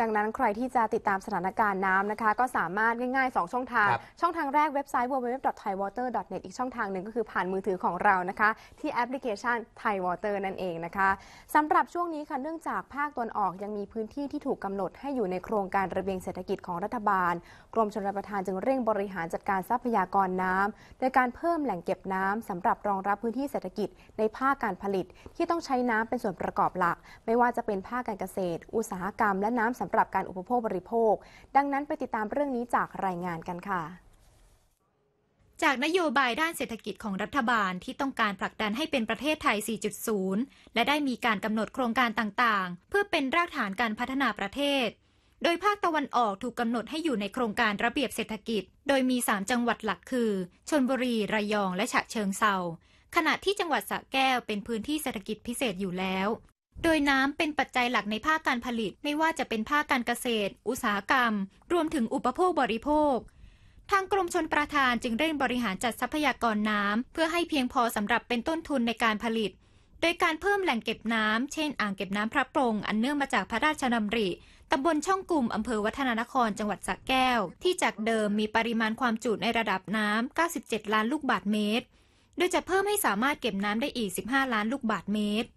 ดังนั้นใครที่จะติดตามสถานการณ์น้ำนะคะ ก็สามารถง่ายๆ 2 ช่องทาง ช่องทางแรกเว็บไซต์ www.thaiwater.net อีกช่องทางหนึ่งก็คือผ่านมือถือของเรานะคะ ที่แอปพลิเคชัน Thai Water นั่นเองนะคะสำหรับช่วงนี้ค่ะเนื่องจากภาคตะวันออกยังมีพื้นที่ที่ถูกกำหนดให้อยู่ในโครงการระเบียงเศรษฐกิจของรัฐบาล กรมชลประทานจึงเร่งบริหารจัดการทรัพยากรน้ำโดยการเพิ่มแหล่งเก็บน้ำสำหรับรองรับพื้นที่เศรษฐกิจในภาคการผลิตที่ต้องใช้น้ำเป็นส่วนประกอบหลักไม่ว่าจะเป็นภาคการเกษตรอุตสาหกรรม และน้ำสำำหรับการอุปโภคบริโภค ดังนั้นไปติดตามเรื่องนี้จากรายงานกันค่ะ จากนโยบายด้านเศรษฐกิจของรัฐบาลที่ต้องการผลักดันให้เป็นประเทศไทย 4.0 และได้มีการกำหนดโครงการต่างๆ เพื่อเป็นรากฐานการพัฒนาประเทศ โดยภาคตะวันออกถูกกำหนดให้อยู่ในโครงการระเบียบเศรษฐกิจ โดยมี 3 จังหวัดหลักคือ ชนบุรี ระยอง และฉะเชิงเซาขณะที่จังหวัดสระแก้วเป็นพื้นที่เศรษฐกิจพิเศษอยู่แล้วโดยน้ำเป็นปัจจัยหลักในภาคการผลิตไม่ว่าจะเป็นภาคการเกษตร อุตสาหกรรม รวมถึงอุปโภคบริโภคทางกรมชนประทานจึงเร่งบริหารจัดทรัพยากรน้ำ เพื่อให้เพียงพอสำหรับเป็นต้นทุนในการผลิต โดยการเพิ่มแหล่งเก็บน้ำเช่นอ่างเก็บน้ำพระปรง อันเนื่องมาจากพระราชดำริตำบลช่องกลุ่มอำเภอวัฒนานครจังหวัดสระแก้ว ที่จากเดิมมีปริมาณความจุในระดับน้ำ 97 ล้านลูกบาศก์เมตร โดยจะเพิ่มให้สามารถเก็บน้ำได้อีก 15 ล้านลูกบาศก์เมตร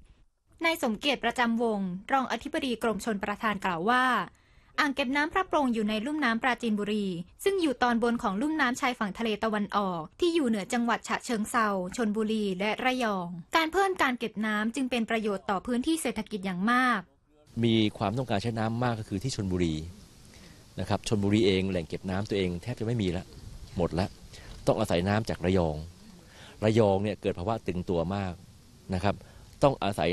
นายสมเกียรติประจำวง รองอธิบดีกรมชนประทานกล่าวว่า อ่างเก็บน้ำพระโปรง อยู่ในลุ่มน้ำปราจีนบุรี ซึ่งอยู่ตอนบนของลุ่มน้ำชายฝั่งทะเลตะวันออก ที่อยู่เหนือจังหวัดฉะเชิงเซาชนบุรีและระยอง การเพิ่มการเก็บน้ำจึงเป็นประโยชน์ต่อพื้นที่เศรษฐกิจอย่างมาก มีความต้องการใช้น้ำมากก็คือที่ชนบุรีนะครับชนบุรีเองแหล่งเก็บน้ำตัวเองแทบจะไม่มีละหมดละต้องอาศัยน้ำจากระยอง ระยองเนี่ยเกิดภาวะตึงตัวมากนะครับต้องอาศัย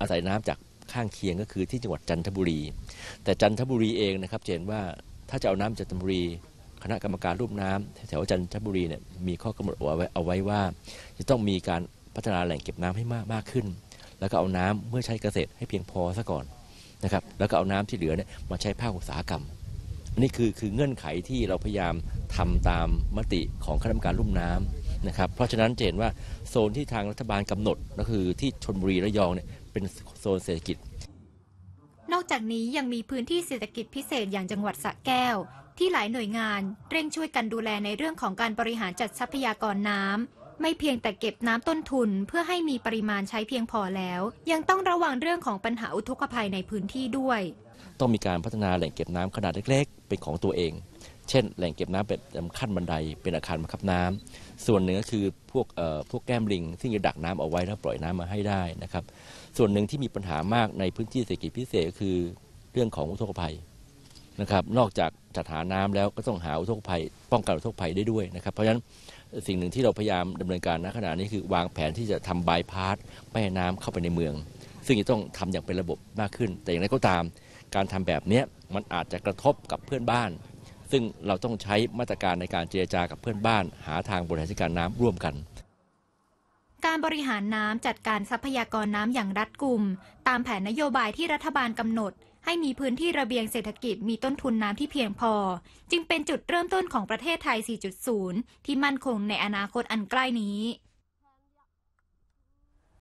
อาศัยน้ำจากข้างเคียงก็คือที่จังหวัดจันทบุรี แต่จันทบุรีเองนะครับเห็นว่าถ้าจะเอาน้ำจันทบุรี คณะกรรมการรูปน้ำแถวจันทบุรีเนี่ยมีข้อกำหนดเอาไว้เอาไว้ว่า จะต้องมีการพัฒนาแหล่งเก็บน้ำให้มากมากขึ้น แล้วก็เอาน้ำเมื่อใช้เกษตรให้เพียงพอซะก่อนนะครับแล้วก็เอาน้ำที่เหลือเนี่ยมาใช้ภาคอุตสาหกรรม นี่คือคือเงื่อนไขที่เราพยายามทำตามมติของคณะกรรมการรุ่มน้ำนะครับ เพราะฉะนั้นจะเห็นว่าโซนที่ทางรัฐบาลกำหนดก็คือที่ชนบุรีระยองเนี่ยเป็นโซนเศรษฐกิจ นอกจากนี้ยังมีพื้นที่เศรษฐกิจพิเศษอย่างจังหวัดสระแก้ว ที่หลายหน่วยงานเร่งช่วยกันดูแลในเรื่องของการบริหารจัดทรัพยากรน้ำ ไม่เพียงแต่เก็บน้ำต้นทุนเพื่อให้มีปริมาณใช้เพียงพอแล้ว ยังต้องระวังเรื่องของปัญหาอุทกภัยในพื้นที่ด้วย ต้องมีการพัฒนาแหล่งเก็บน้ำขนาดเล็กๆ เป็นของตัวเองเช่น แหล่งเก็บน้ำเป็นขั้นบันไดเป็นอาคารบังคับน้ำ ส่วนหนึ่งก็คือพวกพวกแก้มลิง ซึ่งจะดักน้ำเอาไว้แล้วปล่อยน้ำมาให้ได้นะครับส่วนหนึ่งที่มีปัญหามากในพื้นที่เศรษฐกิจพิเศษก็คือเรื่องของอุทกภัยนะครับนอกจากจัดหาน้ำแล้วก็ต้องหาอุทกภัย ป้องกันอุทกภัยได้ด้วยนะครับเพราะฉะนั้นสิ่งหนึ่งที่เราพยายามดำเนินการณขณะนี้คือวางแผนที่จะทำบายพาสไม่ให้น้ำเข้าไปในเมือง ซึ่งจะต้องทำอย่างเป็นระบบมากขึ้น แต่อย่างไรก็ตามการทำแบบนี้มันอาจจะกระทบกับเพื่อนบ้านซึ่ง เราต้องใช้มาตรการในการเจรจากับเพื่อนบ้านหาทางบริหารจัดการน้ำร่วมกัน การบริหารน้ำจัดการทรัพยากรน้ำอย่างรัดกุมตามแผน นโยบายที่รัฐบาลกำหนด ให้มีพื้นที่ระเบียงเศรษฐกิจมีต้นทุนน้ำที่เพียงพอ จึงเป็นจุดเริ่มต้นของประเทศไทย 4.0 ที่มั่นคงในอนาคตอันใกล้นี้